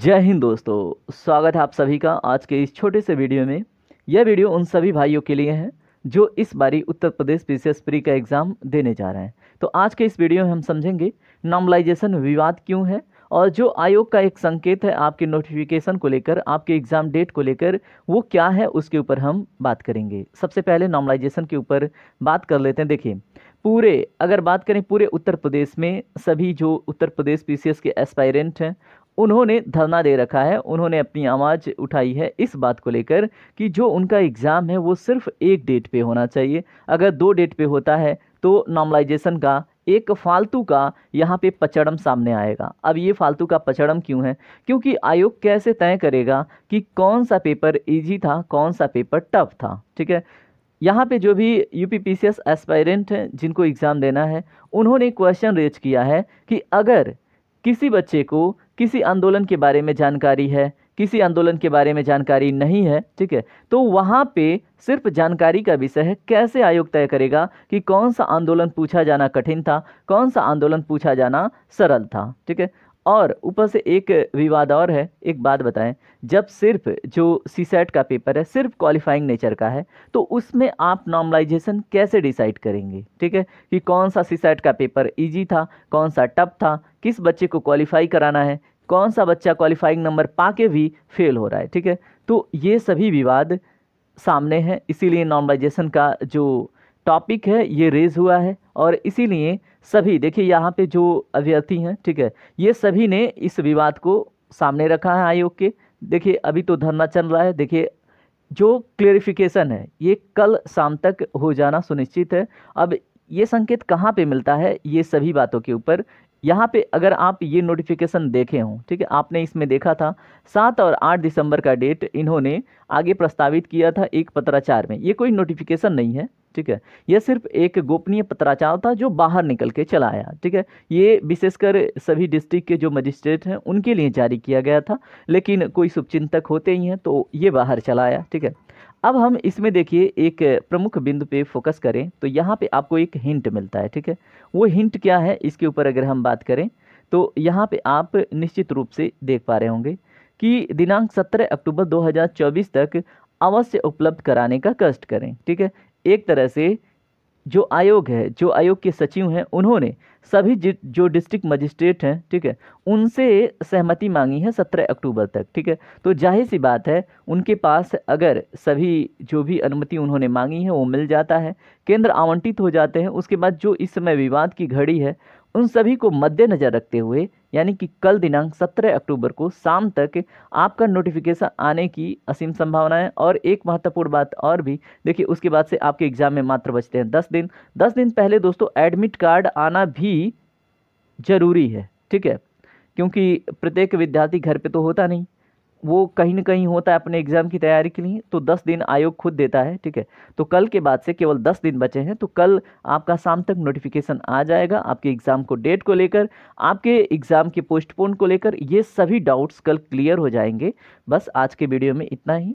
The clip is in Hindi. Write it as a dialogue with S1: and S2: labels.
S1: जय हिंद दोस्तों स्वागत है आप सभी का आज के इस छोटे से वीडियो में यह वीडियो उन सभी भाइयों के लिए है जो इस बारी Uttar Pradesh P C pre का एग्ज़ाम देने जा रहे हैं तो आज के इस वीडियो में हम समझेंगे नॉर्मलाइजेशन विवाद क्यों है और जो आयोग का एक संकेत है आपके नोटिफिकेशन को लेकर आपके एग्ज़ाम डेट को लेकर वो क्या है उसके ऊपर हम बात करेंगे सबसे पहले नॉर्मलाइजेशन के ऊपर बात कर लेते हैं देखिए पूरे अगर बात करें पूरे उत्तर प्रदेश में सभी जो उत्तर प्रदेश पीसीएस के एस्पायरेंट हैं उन्होंने धरना दे रखा है उन्होंने अपनी आवाज़ उठाई है इस बात को लेकर कि जो उनका एग्ज़ाम है वो सिर्फ एक डेट पे होना चाहिए अगर दो डेट पे होता है तो नॉर्मलाइजेशन का एक फालतू का यहाँ पे पचड़म सामने आएगा अब ये फालतू का पचड़म क्यों है क्योंकि आयोग कैसे तय करेगा कि कौन सा पेपर ईजी था कौन सा पेपर टफ था ठीक है यहाँ पे जो भी U P P C S aspirant हैं जिनको एग्ज़ाम देना है उन्होंने क्वेश्चन रेज किया है कि अगर किसी बच्चे को किसी आंदोलन के बारे में जानकारी है किसी आंदोलन के बारे में जानकारी नहीं है ठीक है तो वहाँ पे सिर्फ जानकारी का विषय है कैसे आयोग तय करेगा कि कौन सा आंदोलन पूछा जाना कठिन था कौन सा आंदोलन पूछा जाना सरल था ठीक है और ऊपर से एक विवाद और है एक बात बताएं जब सिर्फ जो सी सेट का पेपर है सिर्फ क्वालिफाइंग नेचर का है तो उसमें आप नॉर्मलाइजेशन कैसे डिसाइड करेंगे ठीक है कि कौन सा सी सेट का पेपर इजी था कौन सा टफ था किस बच्चे को क्वालिफाई कराना है कौन सा बच्चा क्वालिफाइंग नंबर पा के भी फेल हो रहा है ठीक है तो ये सभी विवाद सामने हैं इसीलिए नॉर्मलाइजेशन का जो टॉपिक है ये रेज हुआ है और इसीलिए सभी देखिए यहाँ पे जो अभ्यर्थी हैं ठीक है ये सभी ने इस विवाद को सामने रखा है आयोग के देखिए अभी तो धरना चल रहा है देखिए जो क्लेरिफिकेशन है ये कल शाम तक हो जाना सुनिश्चित है अब ये संकेत कहाँ पे मिलता है ये सभी बातों के ऊपर यहाँ पे अगर आप ये नोटिफिकेशन देखे हों ठीक है आपने इसमें देखा था सात और आठ दिसंबर का डेट इन्होंने आगे प्रस्तावित किया था एक पत्राचार में ये कोई नोटिफिकेशन नहीं है ठीक है यह सिर्फ एक गोपनीय पत्राचार था जो बाहर निकल के चला आया ठीक है ये विशेषकर सभी डिस्ट्रिक्ट के जो मजिस्ट्रेट हैं उनके लिए जारी किया गया था लेकिन कोई शुभचिंतक होते ही हैं तो ये बाहर चला आया ठीक है अब हम इसमें देखिए एक प्रमुख बिंदु पे फोकस करें तो यहाँ पे आपको एक हिंट मिलता है ठीक है वो हिंट क्या है इसके ऊपर अगर हम बात करें तो यहाँ पे आप निश्चित रूप से देख पा रहे होंगे कि दिनांक 17 अक्टूबर 2024 तक अवश्य उपलब्ध कराने का कष्ट करें ठीक है एक तरह से जो आयोग है जो आयोग के सचिव हैं उन्होंने सभी जो डिस्ट्रिक्ट मजिस्ट्रेट हैं ठीक है उनसे सहमति मांगी है सत्रह अक्टूबर तक ठीक है तो जाहिर सी बात है उनके पास अगर सभी जो भी अनुमति उन्होंने मांगी है वो मिल जाता है केंद्र आवंटित हो जाते हैं उसके बाद जो इस समय विवाद की घड़ी है उन सभी को मद्देनज़र रखते हुए यानी कि कल दिनांक 17 अक्टूबर को शाम तक आपका नोटिफिकेशन आने की असीम संभावना है और एक महत्वपूर्ण बात और भी देखिए उसके बाद से आपके एग्ज़ाम में मात्र बचते हैं दस दिन दस दिन पहले दोस्तों एडमिट कार्ड आना भी ज़रूरी है ठीक है क्योंकि प्रत्येक विद्यार्थी घर पे तो होता नहीं वो कहीं ना कहीं होता है अपने एग्ज़ाम की तैयारी के लिए तो दस दिन आयोग खुद देता है ठीक है तो कल के बाद से केवल दस दिन बचे हैं तो कल आपका शाम तक नोटिफिकेशन आ जाएगा आपके एग्ज़ाम को डेट को लेकर आपके एग्ज़ाम के पोस्टपोन को लेकर ये सभी डाउट्स कल क्लियर हो जाएंगे बस आज के वीडियो में इतना ही